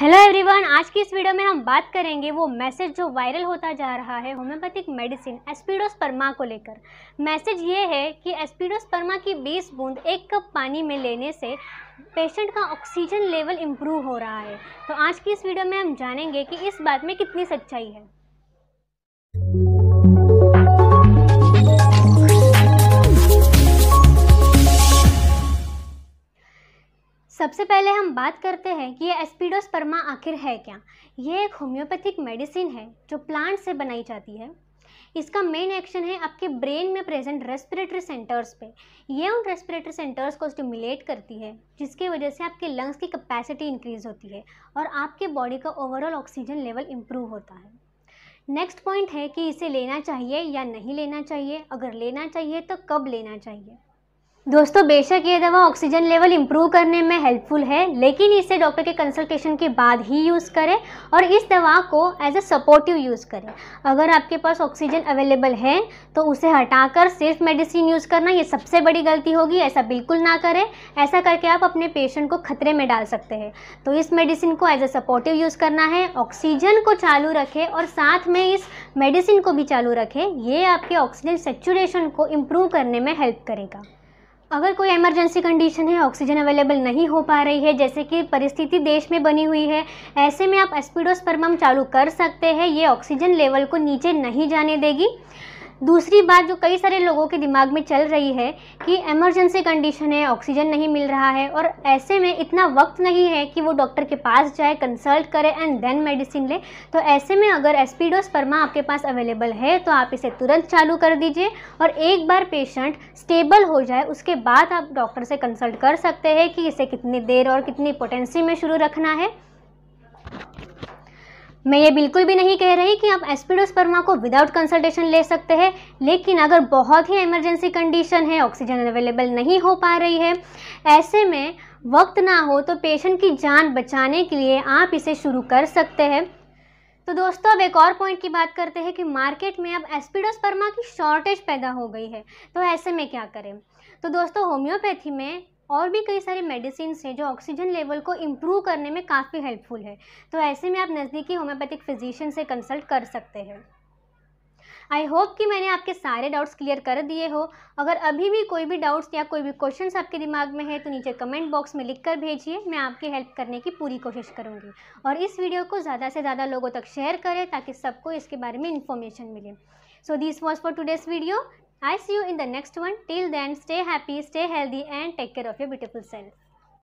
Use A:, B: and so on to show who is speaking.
A: Hello everyone आज की इस वीडियो में हम बात करेंगे वो मैसेज जो वायरल होता जा रहा है होम्योपैथिक मेडिसिन परमा को लेकर मैसेज ये है कि परमा की 20 बूंद एक कप पानी में लेने से पेशेंट का ऑक्सीजन लेवल इम्प्रूव हो रहा है तो आज की इस वीडियो में हम जानेंगे कि इस बात में कितनी सच्चाई है सबसे पहले हम बात करते हैं कि ये एस्पिडोस्पर्मा आखिर है क्या ये एक होम्योपैथिक मेडिसिन है जो प्लांट से बनाई जाती है इसका मेन एक्शन है आपके ब्रेन में प्रेजेंट रेस्पिरेटरी सेंटर्स पे ये उन रेस्पिरेटरी सेंटर्स को स्टिमुलेट करती है जिसकी वजह से आपके लंग्स की कैपेसिटी इंक्रीज होती है और आपके बॉडी का ओवरऑल ऑक्सीजन लेवल इम्प्रूव होता है नेक्स्ट पॉइंट है कि इसे लेना चाहिए या नहीं लेना चाहिए अगर लेना चाहिए तो कब लेना चाहिए दोस्तों बेशक ये दवा ऑक्सीजन लेवल इम्प्रूव करने में हेल्पफुल है लेकिन इसे डॉक्टर के कंसल्टेशन के बाद ही यूज़ करें और इस दवा को एज अ सपोर्टिव यूज़ करें अगर आपके पास ऑक्सीजन अवेलेबल है तो उसे हटाकर सिर्फ मेडिसिन यूज़ करना ये सबसे बड़ी गलती होगी ऐसा बिल्कुल ना करें ऐसा करके आप अपने पेशेंट को खतरे में डाल सकते हैं तो इस मेडिसिन को एज अ सपोर्टिव यूज़ करना है ऑक्सीजन को चालू रखें और साथ में इस मेडिसिन को भी चालू रखें ये आपके ऑक्सीजन सेचुरेशन को इम्प्रूव करने में हेल्प करेगा अगर कोई इमरजेंसी कंडीशन है ऑक्सीजन अवेलेबल नहीं हो पा रही है जैसे कि परिस्थिति देश में बनी हुई है ऐसे में आप एस्पिडोस्पर्मम चालू कर सकते हैं ये ऑक्सीजन लेवल को नीचे नहीं जाने देगी दूसरी बात जो कई सारे लोगों के दिमाग में चल रही है कि एमरजेंसी कंडीशन है ऑक्सीजन नहीं मिल रहा है और ऐसे में इतना वक्त नहीं है कि वो डॉक्टर के पास जाए कंसल्ट करे एंड देन मेडिसिन ले तो ऐसे में अगर एस्पीडोस परमा आपके पास अवेलेबल है तो आप इसे तुरंत चालू कर दीजिए और एक बार पेशेंट स्टेबल हो जाए उसके बाद आप डॉक्टर से कंसल्ट कर सकते हैं कि इसे कितनी देर और कितनी पोटेंसी में शुरू रखना है मैं ये बिल्कुल भी नहीं कह रही कि आप एस्पिडोस्पर्मा को विदाउट कंसल्टेशन ले सकते हैं लेकिन अगर बहुत ही इमरजेंसी कंडीशन है ऑक्सीजन अवेलेबल नहीं हो पा रही है ऐसे में वक्त ना हो तो पेशेंट की जान बचाने के लिए आप इसे शुरू कर सकते हैं तो दोस्तों अब एक और पॉइंट की बात करते हैं कि मार्केट में अब एस्पिडोस्पर्मा की शॉर्टेज पैदा हो गई है तो ऐसे में क्या करें तो दोस्तों होम्योपैथी में और भी कई सारी मेडिसिन हैं जो ऑक्सीजन लेवल को इम्प्रूव करने में काफ़ी हेल्पफुल है तो ऐसे में आप नज़दीकी होम्योपैथिक फिजिशियन से कंसल्ट कर सकते हैं आई होप कि मैंने आपके सारे डाउट्स क्लियर कर दिए हो अगर अभी भी कोई भी डाउट्स या कोई भी क्वेश्चंस आपके दिमाग में है तो नीचे कमेंट बॉक्स में लिख कर भेजिए मैं आपकी हेल्प करने की पूरी कोशिश करूँगी और इस वीडियो को ज़्यादा से ज़्यादा लोगों तक शेयर करें ताकि सबको इसके बारे में इन्फॉर्मेशन मिले so this was for today's video I see you in the next one. Till then, stay happy, stay healthy and take care of your beautiful self.